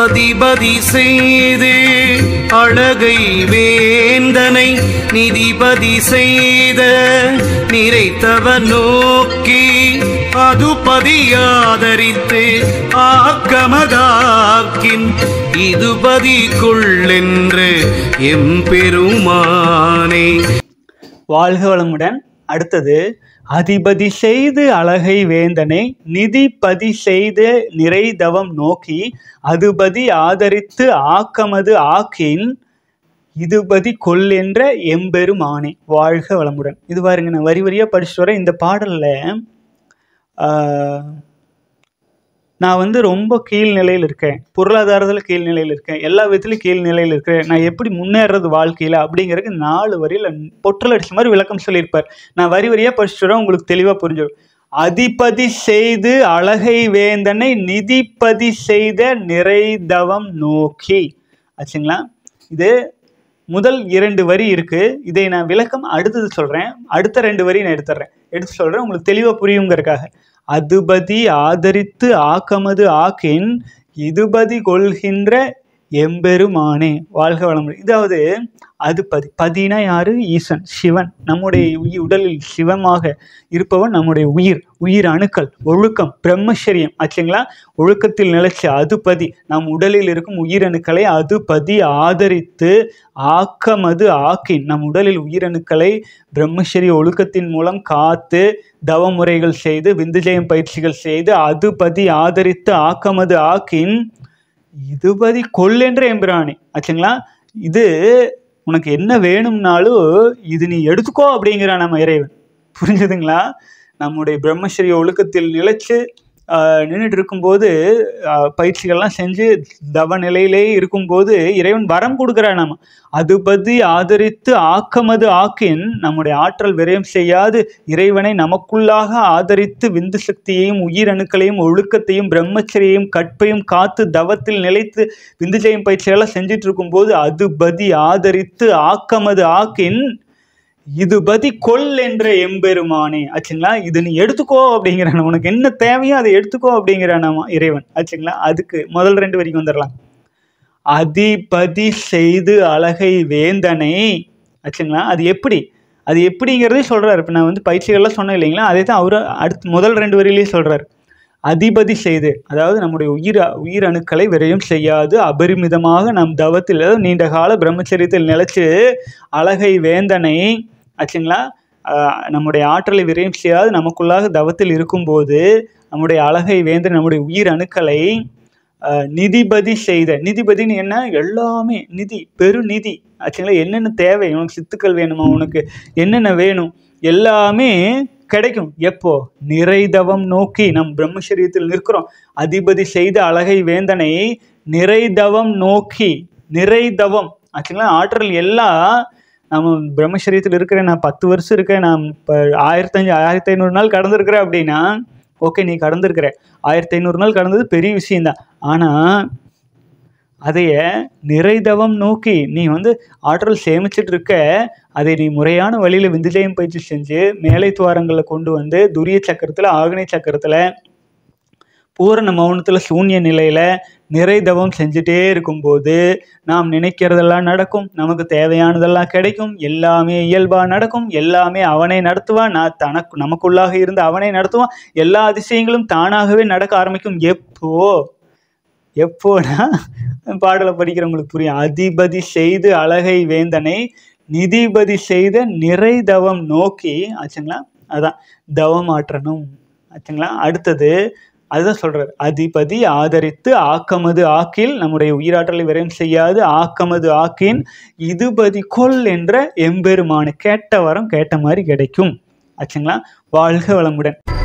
அதிபதி செய்து அழகை வேந்தனை நிதிபதி செய்த நிறைத்தவ நோக்கி அது பதியாதரித்து ஆக்கமதாக்கின் இதுபதி கொள்ளென்று எம்பெருமானே வாழ்க வளமுடன் அடுத்தது அதிபதி செய்து அழகை வேந்தனை நிதிபதி செய்து நிறைதவம் நோக்கி அதுபதி ஆதரித்து ஆக்கமது ஆக்கின் இதுபதி கொல் என்ற எம்பெருமானே வாழ்க வளமுடன் இது பாருங்க நான் வரி வரியாக படிச்சுட்டு வரேன் இந்த பாடலில் நான் வந்து ரொம்ப கீழ்நிலையில் இருக்கேன் பொருளாதாரத்தில் கீழ்நிலையில் இருக்கேன் எல்லா விதத்துலையும் கீழ்நிலையில் இருக்கேன் நான் எப்படி முன்னேறது வாழ்க்கையில் அப்படிங்கிறதுக்கு நாலு வரியில் பொற்றல் அடிச்ச மாதிரி விளக்கம் சொல்லியிருப்பார் நான் வரி வரியாக படிச்சுடுறேன் உங்களுக்கு தெளிவாக புரிஞ்சிடும் அதிபதி செய்து அழகை வேந்தனை நிதிப்பதி செய்த நிறைதவம் நோக்கி ஆச்சுங்களா இது முதல் இரண்டு வரி இருக்குது இதை நான் விளக்கம் அடுத்தது சொல்கிறேன் அடுத்த ரெண்டு வரி நான் எடுத்துடுறேன் எடுத்து சொல்கிறேன் உங்களுக்கு தெளிவாக புரியுங்கிறதுக்காக அதுபதி ஆதரித்து ஆக்கமது ஆக்கின் இதுபதி கொள்கின்ற எம்பெருமானே வாழ்க வளமுறை இதாவது அது பதி பதினா யாரு ஈசன் சிவன் நம்முடைய உடலில் சிவமாக இருப்பவன் நம்முடைய உயிர் உயிர் அணுக்கள் ஒழுக்கம் பிரம்மச்சரியம் ஆச்சுங்களா ஒழுக்கத்தில் நிலைச்ச அதுபதி நம் உடலில் இருக்கும் உயிரணுக்களை அதுபதி ஆதரித்து ஆக்கமது ஆக்கின் நம் உடலில் உயிரணுக்களை பிரம்மச்சரிய ஒழுக்கத்தின் மூலம் காத்து தவமுறைகள் செய்து விந்துஜயம் பயிற்சிகள் செய்து அதுபதி ஆதரித்து ஆக்கமது ஆக்கின் இதுபதி கொல்லென்ற எம்பிராணி ஆச்சுங்களா இது உனக்கு என்ன வேணும்னாலும் இது நீ எடுத்துக்கோ அப்படிங்கிறான் நம்ம இறைவன் புரிஞ்சுதுங்களா நம்முடைய பிரம்மஸ்ரீ ஒழுக்கத்தில் நிலைச்சு நின்றுட்டு இருக்கும்போது பயிற்சிகள்லாம் செஞ்சு தவ நிலையிலே இருக்கும்போது இறைவன் வரம் கொடுக்குறா நம்ம அது பற்றி ஆதரித்து ஆக்கமது ஆக்கின் நம்முடைய ஆற்றல் விரயம் செய்யாது இறைவனை நமக்குள்ளாக ஆதரித்து விந்து சக்தியையும் உயிரணுக்களையும் ஒழுக்கத்தையும் பிரம்மச்சரியையும் கற்பையும் காத்து தவத்தில் நிலைத்து விந்து செய்யும் பயிற்சிகள்லாம் செஞ்சிட்டு இருக்கும்போது அது பதி ஆதரித்து ஆக்கமது ஆக்கின் இது பதி கொல் என்ற எம்பெருமானே ஆச்சுங்களா இது நீ எடுத்துக்கோ அப்படிங்கிறான உனக்கு என்ன தேவையோ அதை எடுத்துக்கோ அப்படிங்கிறான இறைவன் ஆச்சுங்களா அதுக்கு முதல் ரெண்டு வரைக்கும் வந்துடலாம் அதிபதி செய்து அழகை வேந்தனை ஆச்சுங்களா அது எப்படி அது எப்படிங்கிறதே சொல்கிறார் இப்போ நான் வந்து பயிற்சிகள்லாம் சொன்னேன் இல்லைங்களா அதே தான் அவர் அடுத்து முதல் ரெண்டு வரையிலேயே சொல்கிறார் அதிபதி செய்து அதாவது நம்முடைய உயிர் உயிர் அணுக்களை விரையும் செய்யாது அபரிமிதமாக நம் தவத்தில் நீண்ட கால பிரம்மச்சரியத்தில் நிலச்சி அழகை வேந்தனை ஆச்சுங்களா நம்முடைய ஆற்றலை விரையும் செய்யாது நமக்குள்ளாக தவத்தில் இருக்கும்போது நம்முடைய அழகை வேந்து நம்முடைய உயிர் அணுக்களை நிதிபதி செய்த நிதிபதினு என்ன எல்லாமே நிதி பெருநிதி ஆச்சுங்களா என்னென்ன தேவை உனக்கு சித்துக்கள் வேணுமா உனக்கு என்னென்ன வேணும் எல்லாமே கிடைக்கும் எப்போ நிறைதவம் நோக்கி நம் பிரம்மசரீரத்தில் நிற்கிறோம் அதிபதி செய்த அழகை வேந்தனை நிறைதவம் நோக்கி நிறைதவம் ஆச்சுங்களா ஆற்றல் எல்லாம் நம்ம பிரம்மசரீரத்தில் இருக்கிறேன் நான் பத்து வருஷம் இருக்கேன் நான் இப்போ ஆயிரத்தஞ்சு ஆயிரத்தி ஐநூறு நாள் கடந்திருக்கிறேன் அப்படின்னா ஓகே நீ கடந்திருக்கிற ஆயிரத்தி ஐநூறு நாள் கடந்தது பெரிய விஷயந்தான் ஆனால் அதைய நிறைதவம் நோக்கி நீ வந்து ஆற்றல் சேமிச்சுட்டு இருக்க அதை நீ முறையான வழியில் விந்துஜயம் பயிற்சி செஞ்சு மேலை துவாரங்களை கொண்டு வந்து துரிய சக்கரத்தில் ஆக்னி சக்கரத்தில் பூரண மௌனத்தில் சூன்ய நிலையில் நிறை தவம் செஞ்சுட்டே இருக்கும்போது நாம் நினைக்கிறதெல்லாம் நடக்கும் நமக்கு தேவையானதெல்லாம் கிடைக்கும் எல்லாமே இயல்பாக நடக்கும் எல்லாமே அவனை நடத்துவான் நான் தனக்கு நமக்குள்ளாக இருந்து அவனை நடத்துவான் எல்லா அதிசயங்களும் தானாகவே நடக்க ஆரம்பிக்கும் எப்போ எப்போனா பாடலை படிக்கிறவங்களுக்கு புரியும் அதிபதி செய்து அழகை வேந்தனை நிதிபதி செய்த நிறை தவம் நோக்கி ஆச்சுங்களா அதான் தவம் ஆற்றணும் ஆச்சுங்களா அடுத்தது அதுதான் சொல்கிறார் அதிபதி ஆதரித்து ஆக்கமது ஆக்கில் நம்முடைய உயிராற்றலை விரையும் செய்யாது ஆக்கமது ஆக்கின் இதுபதி கொல் என்ற எம்பெருமானு கேட்ட வரம் கேட்ட மாதிரி கிடைக்கும் ஆச்சுங்களா வாழ்க வளமுடன்